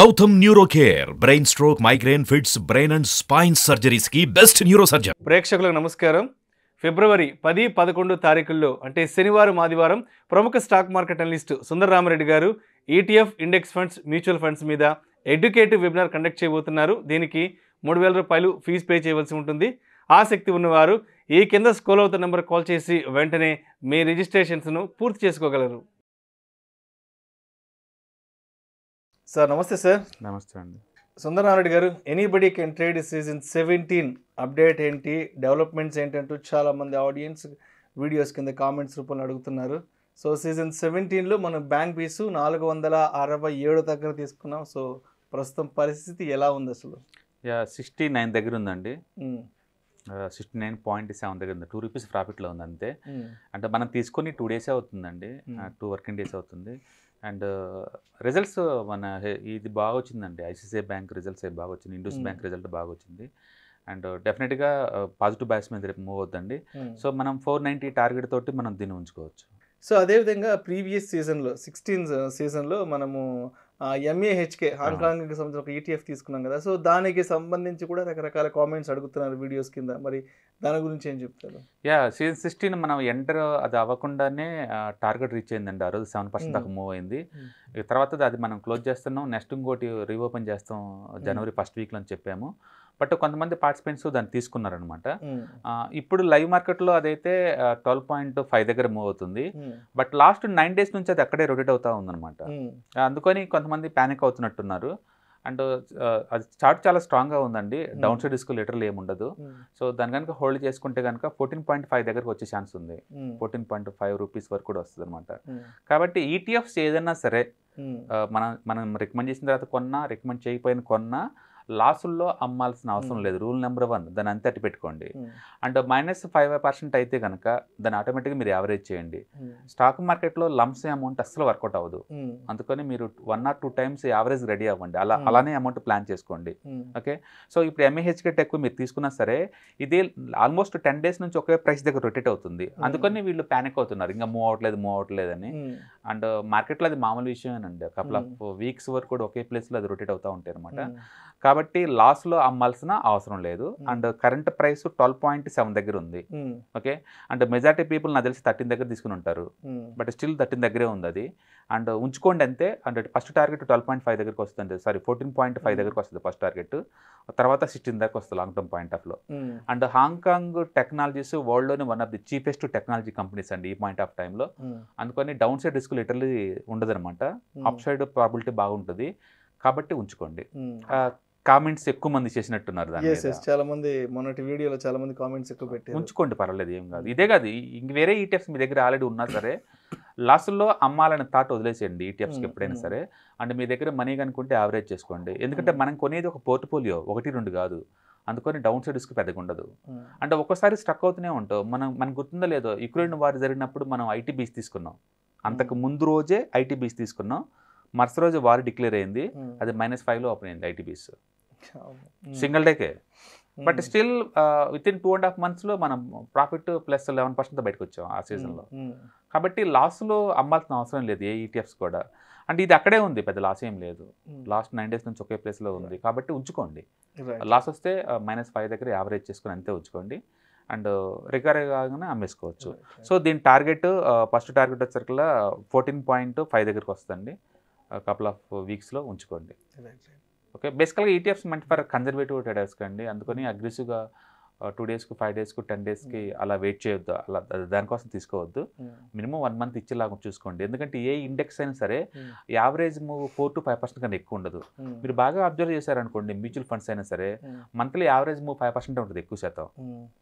Gautam neuro care brain stroke migraine fits brain and spine surgeries కి best neuro surgeon ప్రేక్షకులకు నమస్కారం ఫిబ్రవరి పది పదకొండు తారీఖుల్లో అంటే శనివారం ఆదివారం ప్రముఖ stock market analyst Sundara Ramareddy గారు ETF e index funds mutual funds మీద ఎడ్యుకేటివ్ వెబినార్ కండక్ట్ చేయబోతున్నారు దీనికి మూడు వేల రూపాయలు ఫీజు పే చేయవలసి ఉంటుంది ఆసక్తి ఉన్నవారు ఈ కింద స్కోల్ అవుతున్న నెంబర్ కాల్ చేసి వెంటనే మీ రిజిస్ట్రేషన్స్ను పూర్తి చేసుకోగలరు సార్ నమస్తే సార్ నమస్తే అండి సుందరనారెడ్డి గారు anybody can trade season seventeen update ఏంటి డెవలప్మెంట్స్ ఏంటంటూ చాలామంది ఆడియన్స్ వీడియోస్ కింద కామెంట్స్ రూపంలో అడుగుతున్నారు సో సీజన్ సెవెంటీన్లో మనం బ్యాంక్ పీసు నాలుగు వందల అరవై ఏడు దగ్గర తీసుకున్నాం సో ప్రస్తుతం పరిస్థితి ఎలా ఉంది అసలు సిక్స్టీ నైన్ దగ్గర ఉందండి సిక్స్టీ నైన్ పాయింట్ సెవెన్ దగ్గర ఉంది టూ రూపీస్ ప్రాఫిట్లో ఉంది అంతే hmm. అంటే మనం తీసుకొని టూ డేసే అవుతుందండి టూ వర్కింగ్ డేస్ అవుతుంది అండ్ రిజల్ట్స్ మన ఇది బాగా వచ్చిందండి ఐసీసీఐ బ్యాంక్ రిజల్ట్స్ బాగా వచ్చింది ఇండోస్ బ్యాంక్ రిజల్ట్ బాగా వచ్చింది అండ్ డెఫినెట్గా పాజిటివ్ బ్యాస్ మీద రేపు మూవ్ అవుతుంది సో మనం ఫోర్ నైంటీ టార్గెట్ తోటి మనం దీన్ని ఉంచుకోవచ్చు సో అదేవిధంగా ప్రీవియస్ సీజన్లో సిక్స్టీన్ సీజన్లో మనము ఎంఏహెచ్కే హాంకాంగ్కి సంబంధించిన ఒక ఈటీఎఫ్ e తీసుకున్నాం కదా సో దానికి సంబంధించి కూడా రకరకాల కామెంట్స్ అడుగుతున్నారు వీడియోస్ కింద మరి దాని గురించి ఏం చెప్తారు యా సీజన్ సిక్స్టీన్ మనం ఎంటర్ అది అవ్వకుండానే టార్గెట్ రీచ్ అయిందండి ఆ రోజు సెవెన్ పర్సెంట్ దాకా మూవ్ అయింది తర్వాత అది మనం క్లోజ్ చేస్తున్నాం నెక్స్ట్ ఇంకోటి రీఓపెన్ చేస్తాం జనవరి ఫస్ట్ వీక్లో అని చెప్పాము బట్ కొంతమంది పార్టిసిపెంట్స్ దాన్ని తీసుకున్నారనమాట ఇప్పుడు లైవ్ మార్కెట్లో అదైతే ట్వెల్వ్ పాయింట్ ఫైవ్ దగ్గర మూవ్ అవుతుంది బట్ లాస్ట్ నైన్ డేస్ నుంచి అది అక్కడే రొటేట్ అవుతా ఉందనమాట అందుకని కొంతమంది ప్యానిక్ అవుతున్నట్టున్నారు అండ్ అది చార్ట్ చాలా స్ట్రాంగ్గా ఉందండి డౌన్ సైడ్ రిస్క్ ఏమి ఏముండదు సో దాని కనుక హోల్డ్ చేసుకుంటే కనుక ఫోర్టీన్ పాయింట్ ఫైవ్ దగ్గరకు వచ్చే ఛాన్స్ ఉంది ఫోర్టీన్ పాయింట్ ఫైవ్ రూపీస్ వరకు కూడా వస్తుంది అనమాట కాబట్టి ఈటీఎఫ్స్ e ఏదైనా సరే మనం మనం రికమెండ్ చేసిన తర్వాత కొన్నా రికమెండ్ చేయకపోయిన కొన్నా లాసుల్లో అమ్మాల్సిన అవసరం లేదు రూల్ నెంబర్ వన్ దాని అంతటి పెట్టుకోండి అండ్ మైనస్ ఫైవ్ పర్సెంట్ అయితే కనుక దాన్ని ఆటోమేటిక్గా మీరు యావరేజ్ చేయండి స్టాక్ మార్కెట్లో లంప్స్ అమౌంట్ అస్సలు వర్కౌట్ అవ్వదు అందుకని మీరు one or two times average ready అవ్వండి అలా అలానే అమౌంట్ ప్లాన్ చేసుకోండి ఓకే సో ఇప్పుడు ఎంఏహెచ్కే టెక్ మీరు తీసుకున్నా సరే ఇది ఆల్మోస్ట్ టెన్ డేస్ నుంచి ఒకే ప్రైస్ దగ్గర రొటేట్ అవుతుంది అందుకని వీళ్ళు ప్యానిక్ అవుతున్నారు ఇంకా మూవ్ అవట్లేదు మూవ్ అని అండ్ మార్కెట్లో అది మామూలు విషయమేనండి కపుల్ ఆఫ్ వీక్స్ వరకు కూడా ఒకే ప్లేస్లో అది రొటేట్ అవుతూ ఉంటాయి అనమాట కాబట్టి లాస్లో అమ్మాల్సిన అవసరం లేదు and current price twelve point seven దగ్గర ఉంది ఓకే అండ్ మెజార్టీ పీపుల్ నాకు తెలిసి థర్టీన్ దగ్గర తీసుకుని ఉంటారు బట్ స్టిల్ థర్టీన్ దగ్గరే ఉంది అది అండ్ ఉంచుకోండి అంతే and first target twelve point five దగ్గరకు వస్తుంది సారీ ఫోర్టీన్ పాయింట్ ఫైవ్ దగ్గరకు వస్తుంది ఫస్ట్ టార్గెట్ తర్వాత సిక్స్టీన్ దగ్గర వస్తుంది లాంగ్ టర్మ్ పాయింట్ ఆఫ్లో అండ్ హాంకాంగ్ టెక్నాలజీస్ వరల్డ్లోని one of the cheapest technology companies అండి ఈ పాయింట్ ఆఫ్ టైంలో అందుకని డౌన్ సైడ్ రిస్క్ లిటరలీ అనమాట అప్ సైడ్ ప్రాబిలిటీ బాగుంటుంది కాబట్టి ఉంచుకోండి కామెంట్స్ ఎక్కువ మంది చేసినట్టున్నారు దాని చాలా మంది మొన్నటి వీడియోలో చాలా మంది కామెంట్స్ ఎక్కువ పెట్టి ఉంచుకోండి పర్వాలేదు ఏం కాదు ఇదే కాదు ఇంక వేరే ఈటీఎఫ్స్ e మీ దగ్గర ఆల్రెడీ ఉన్నా సరే లాస్ట్లో అమ్మాలని థాట్ వదిలేసేయండి ఈటీఎఫ్స్కి e ఎప్పుడైనా సరే అండ్ మీ దగ్గర మనీ కనుకుంటే యావరేజ్ చేసుకోండి ఎందుకంటే మనం కొనేది ఒక పోర్ట్ఫోలియో ఒకటి రెండు కాదు అందుకని డౌన్ సైడ్ రిస్క్ పెద్దగా ఉండదు అంటే ఒక్కసారి స్ట్రక్ అవుతూనే ఉంటాం మనం మనకు గుర్తుందో లేదో యుక్రెయిన్ వారు జరిగినప్పుడు మనం ఐటీ బీచ్ తీసుకున్నాం అంతకు ముందు రోజే ఐటీ బీచ్ తీసుకున్నాం మరుస రోజు వారు డిక్లేర్ అయింది అది మైనస్ ఫైవ్లో ఓపెన్ అయింది ఐటీ బీచ్ సింగిల్ డేకే but still with in two and half months లో మనం ప్రాఫిట్ ప్లస్ లెవెన్ పర్సెంట్ బయటకు వచ్చాం ఆ సీజన్లో కాబట్టి లాస్లో అమ్మాల్సిన అవసరం లేదు ఏ ఈటీఎఫ్స్ e కూడా అంటే ఇది అక్కడే ఉంది పెద్ద లాస్ ఏం లేదు లాస్ట్ నైన్ డేస్ నుంచి ఒకే ప్లేస్ లో ఉంది కాబట్టి ఉంచుకోండి లాస్ వస్తే మైనస్ ఫైవ్ దగ్గర యావరేజ్ చేసుకుని అంతే ఉంచుకోండి అండ్ రికవరీ కాగానే అమ్మేసుకోవచ్చు సో దీని టార్గెట్ ఫస్ట్ టార్గెట్ వచ్చేసరికల్లా ఫోర్టీన్ పాయింట్ ఫైవ్ దగ్గరికి వస్తుంది కపుల్ ఆఫ్ వీక్స్లో ఉంచుకోండి ఓకే బేసికల్గా ఈటీఎఫ్స్ మంచి ఫర్ కన్జర్వేటివ్ ట్రేడర్స్ అండి అందుకని అగ్రెసివ్గా టూ డేస్కి ఫైవ్ డేస్కి టెన్ డేస్కి అలా వెయిట్ చేయొద్దు అలా దానికోసం తీసుకోవద్దు hmm. మినిమం వన్ మంత్ ఇచ్చేలాగా చూసుకోండి ఎందుకంటే ఏ ఇండెక్స్ అయినా సరే average move four to five percent కన్నా ఎక్కువ ఉండదు hmm. మీరు బాగా అబ్జర్వ్ చేశారనుకోండి మ్యూచువల్ ఫండ్స్ అయినా సరే monthly average move five percent ఉంటుంది ఎక్కువ శాతం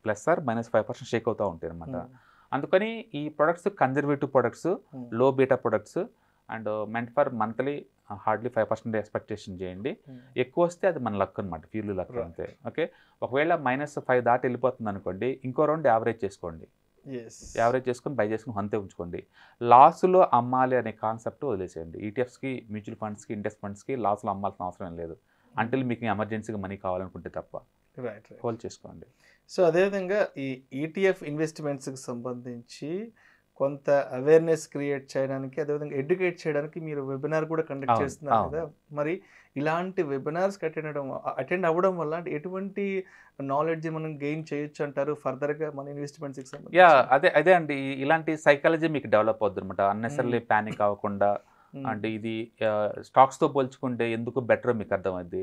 plus sir minus five percent shake అవుతూ ఉంటాయి అనమాట అందుకని ఈ ప్రొడక్ట్స్ కన్జర్వేటివ్ ప్రొడక్ట్స్ లో beta products and meant for monthly hardly five percent expectation చేయండి hmm. ఎక్కువ వస్తే అది మన లక్ అనమాట ఫీల్డ్ లక్ అంతే ఓకే ఒకవేళ మైనస్ ఫైవ్ దాటి వెళ్ళిపోతుంది అనుకోండి ఇంకో రౌండ్ యావరేజ్ చేసుకోండి యావరేజ్ చేసుకొని బై చేసుకుని అంతే ఉంచుకోండి లాస్లో అమ్మాలి అనే కాన్సెప్ట్ వదిలేసేయండి ఈటీఎఫ్స్కి e మ్యూచువల్ ఫండ్స్కి ఇండెక్స్ ఫండ్స్కి లాస్లో అమ్మాల్సిన అవసరం లేదు hmm. అంటే మీకు ఎమర్జెన్సీగా మనీ కావాలనుకుంటే తప్ప హోల్డ్ చేసుకోండి సో అదేవిధంగా ఈ ఈటీఎఫ్ e ఇన్వెస్ట్మెంట్స్కి సంబంధించి కొంత అవేర్నెస్ క్రియేట్ చేయడానికి అదేవిధంగా ఎడ్యుకేట్ చేయడానికి మీరు వెబినార్ కూడా కండక్ట్ చేస్తున్నారు కదా మరి ఇలాంటి వెబినార్స్ అటెండ్ అటెండ్ అవ్వడం వల్ల ఎటువంటి నాలెడ్జ్ మనం గెయిన్ చేయొచ్చు అంటారు ఫర్దర్గా మన ఇన్వెస్ట్మెంట్స్ యా అదే అదే అండి ఇలాంటి సైకాలజీ మీకు డెవలప్ అవుతుంది అనమాట అన్నెసర్లీ ప్యానిక్ అవ్వకుండా అంటే ఇది స్టాక్స్ తో పోల్చుకుంటే ఎందుకు బెటర్ మీకు అర్థమైంది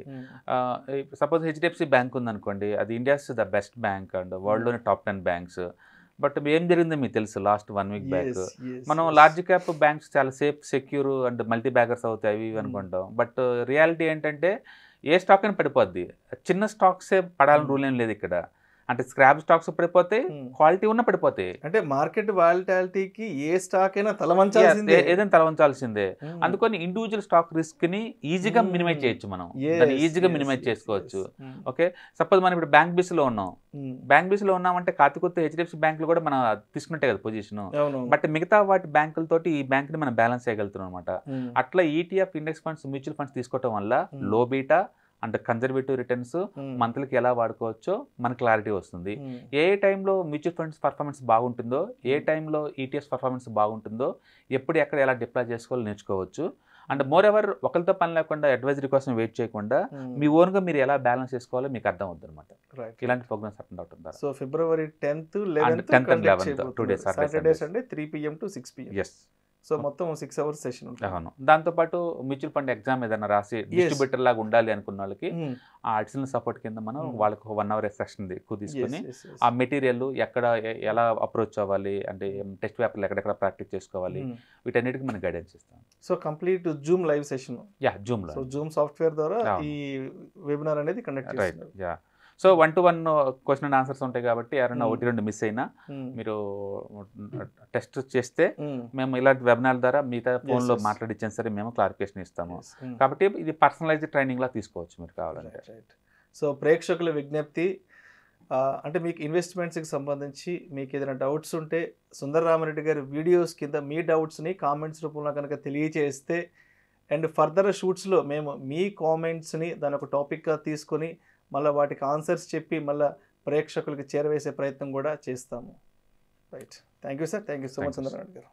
సపోజ్ హెచ్డిఎఫ్సి బ్యాంక్ ఉంది అనుకోండి అది India's the best bank and world లోని టాప్ టెన్ బ్యాంక్స్ బట్ ఏం జరిగిందో మీకు తెలుసు లాస్ట్ వన్ వీక్ బ్యాక్ మనం లార్జ్ క్యాప్ బ్యాంక్స్ చాలా safe secure and multi baggers అవుతాయి అవి ఇవి అనుకుంటాం బట్ రియాలిటీ ఏంటంటే ఏ స్టాక్ అయినా పడిపోద్ది చిన్న స్టాక్సే పడాలని రూల్ hmm. ఏం లేదు ఇక్కడ అంటే స్క్రాప్ స్టాక్స్ పడిపోతే క్వాలిటీ hmm. ఉన్న పడిపోతే అంటే మార్కెట్ వాలిటాలిటీకి ఏ స్టాక్ అయినా తలవంచాల్సిందే ఏదైనా తలవంచాల్సిందే hmm. అందుకని ఇండివిజువల్ స్టాక్ రిస్క్ ని ఈజీగా మినిమైజ్ hmm. చేయొచ్చు మనం ఈజీగా మినిమైజ్ చేసుకోవచ్చు ఓకే సపోజ్ మనం ఇప్పుడు బ్యాంక్ బీస్ లో ఉన్నాం బ్యాంక్ బీస్ లో ఉన్నామంటే కాతికొత్త హెచ్డిఎఫ్సి బ్యాంక్ లో కూడా మనం తీసుకుంటే కదా పొజిషన్ బట్ మిగతా వాటి బ్యాంకులతో ఈ బ్యాంక్ ని మనం బ్యాలెన్స్ చేయగలుగుతున్నాం అనమాట అట్లా ETF index funds mutual funds తీసుకోవడం వల్ల లో బీటా అంటే కన్జర్వేటివ్ రిటర్న్స్ మంత్లీకి ఎలా వాడుకోవచ్చో మన క్లారిటీ వస్తుంది hmm. ఏ టైంలో మ్యూచువల్ ఫండ్స్ పర్ఫార్మెన్స్ బాగుంటుందో ఏ hmm. టైంలో ఈటీఎస్ e పర్ఫార్మెన్స్ బాగుంటుందో ఎప్పుడు ఎక్కడ ఎలా డిప్లాయ్ చేసుకోవాలో నేర్చుకోవచ్చు అండ్ మోర్ ఎవర్ ఒకరితో పని లేకుండా అడ్వైజరీ కోసం వెయిట్ చేయకుండా hmm. మీ ఓన్గా మీరు ఎలా బ్యాలెన్స్ చేసుకోవాలో మీకు అర్థం అవుతుంది అనమాట ఇలాంటి ప్రోగ్రామ్స్ అటెండ్ అవుతుంది so February tenth tenth eleventh two days Saturdays అంటే three PM to six PM yes so మొత్తం సిక్స్ అవర్స్ సెషన్ ఉంటుంది అవును దాంతోపాటు మ్యూచువల్ ఫండ్ ఎగ్జామ్ ఏదైనా రాసి డిస్ట్రిబ్యూటర్ లాగా ఉండాలి అనుకున్న వాళ్ళకి hmm. ఆ అడిషనల్ సపోర్ట్ కింద మనం hmm. వాళ్ళకి వన్ అవర్ సెషన్ ఎక్కువ తీసుకుని ఆ మెటీరియల్ ఎక్కడ ఎలా అప్రోచ్ అవ్వాలి అంటే టెస్ట్ పేపర్లు ఎక్కడెక్కడ ప్రాక్టీస్ చేసుకోవాలి hmm. వీటన్నిటికి మనం గైడెన్స్ ఇస్తాం so complete Zoom live session yeah Zoom లో జూమ్ సాఫ్ట్వేర్ ద్వారా ఈ వెబినార్ అనేది కండక్ట్ చేస్తారు yeah so one to one question and answers ఉంటాయి కాబట్టి ఎవరైనా hmm. ఒకటి రెండు మిస్ అయినా hmm. మీరు టెస్ట్ చేస్తే hmm. మేము ఇలాంటి వెబినార్ ద్వారా మిగతా ఫోన్లో మాట్లాడించిన సరే మేము క్లారిఫికేషన్ ఇస్తాము కాబట్టి ఇది పర్సనలైజ్ ట్రైనింగ్లా తీసుకోవచ్చు మీరు కావాలంటే సో ప్రేక్షకుల విజ్ఞప్తి అంటే మీకు ఇన్వెస్ట్మెంట్స్కి సంబంధించి మీకు ఏదైనా డౌట్స్ ఉంటే సుందరరామరెడ్డి గారి వీడియోస్ కింద మీ డౌట్స్ని కామెంట్స్ రూపంలో కనుక తెలియజేస్తే అండ్ ఫర్దర్ షూట్స్లో మేము మీ కామెంట్స్ని దాని ఒక టాపిక్గా తీసుకొని మళ్ళీ వాటికి ఆన్సర్స్ చెప్పి మళ్ళీ ప్రేక్షకులకి చేరవేసే ప్రయత్నం కూడా చేస్తాము right thank you sir thank you so much Chandranath గారు